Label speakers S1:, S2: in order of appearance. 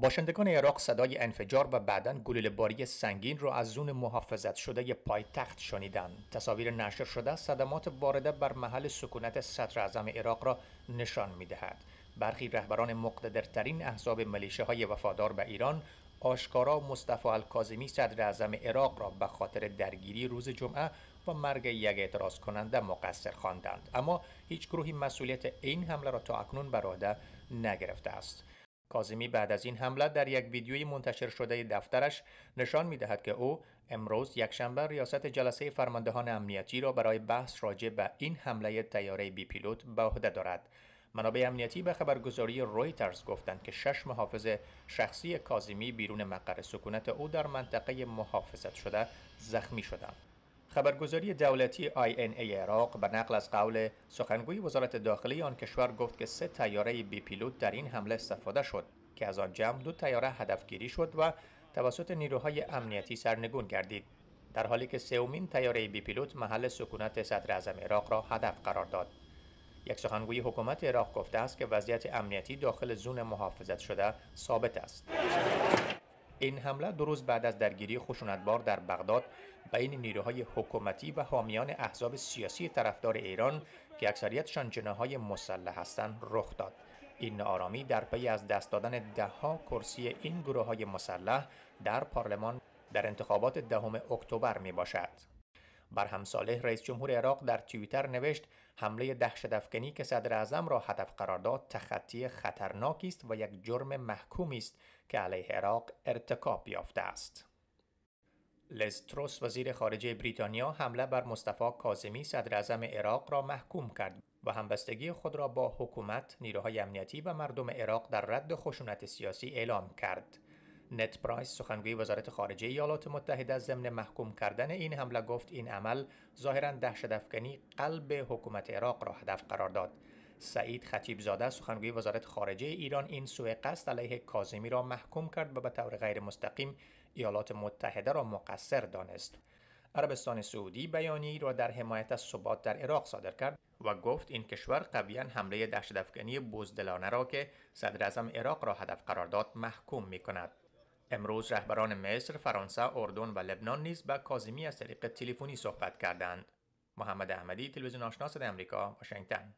S1: باشندگان عراق صدای انفجار و بعدا گلوله باری سنگین را از زون محافظت شده پایتخت شنیدند. تصاویر نشر شده صدمات وارده بر محل سکونت صدر اعظم عراق را نشان میدهد. برخی رهبران مقتدرترین احزاب ملیشه های وفادار به ایران آشکارا مصطفی الکاظمی صدر اعظم عراق را به خاطر درگیری روز جمعه و مرگ یک اعتراض کننده مقصر خواندند اما هیچ گروهی مسئولیت این حمله را تا اکنون براده نگرفته است کازمی بعد از این حمله در یک ویدیوی منتشر شده دفترش نشان می دهد که او امروز یکشنبه ریاست جلسه فرماندهان امنیتی را برای بحث راجع به این حمله تیاره بی پیلوت به عهده دارد. منابع امنیتی به خبرگزاری رویترز گفتند که شش محافظ شخصی کازمی بیرون مقر سکونت او در منطقه محافظت شده زخمی شدند. خبرگزاری دولتی ای عراق به نقل از قول سخنگوی وزارت داخلی آن کشور گفت که سه تیاره بی پیلوت در این حمله استفاده شد که از آن جمع دو تیاره هدفگیری شد و توسط نیروهای امنیتی سرنگون گردید در حالی که سومین تیاره بی پیلوت محل سکونت صدر اعظم عراق را هدف قرار داد یک سخنگوی حکومت عراق گفته است که وضعیت امنیتی داخل زون محافظت شده ثابت است این حمله دو روز بعد از درگیری خشونتبار در بغداد بین نیروهای حکومتی و حامیان احزاب سیاسی طرفدار ایران که اکثریتشان جناهای مسلح هستند رخ داد این آرامی در پی از دست دادن دهها کرسی این گروه های مسلح در پارلمان در انتخابات دهم اکتبر می باشد. برهم صالح رئیس جمهور عراق در توییتر نوشت حمله دهش افکنی که صدر اعظم را هدف قرار داد تخطی خطرناکی است و یک جرم محکومی است که علیه عراق ارتکاب یافته است لستروس وزیر خارجه بریتانیا حمله بر مصطفی کاظمی اعظم عراق را محکوم کرد و همبستگی خود را با حکومت، نیروهای امنیتی و مردم عراق در رد خشونت سیاسی اعلام کرد. نت پرایس سخنگوی وزارت خارجه ایالات متحده ضمن محکوم کردن این حمله گفت این عمل ظاهرا دهشت افکنی قلب حکومت عراق را هدف قرار داد سعید خطیب زاده سخنگوی وزارت خارجه ایران این سوء قصد علیه کاظمی را محکوم کرد و به طور غیر مستقیم ایالات متحده را مقصر دانست عربستان سعودی بیانیه را در حمایت از ثبات در عراق صادر کرد و گفت این کشور قویا حمله دهشتافکنی بزدلانه را که صدر اعظم عراق را هدف قرار داد محکوم می کند. امروز رهبران مصر، فرانسه، اردن و لبنان نیز با کازمی از طریق تلفنی صحبت کردند. محمد احمدی تلویزیون آشنا آمریکا، واشنگتن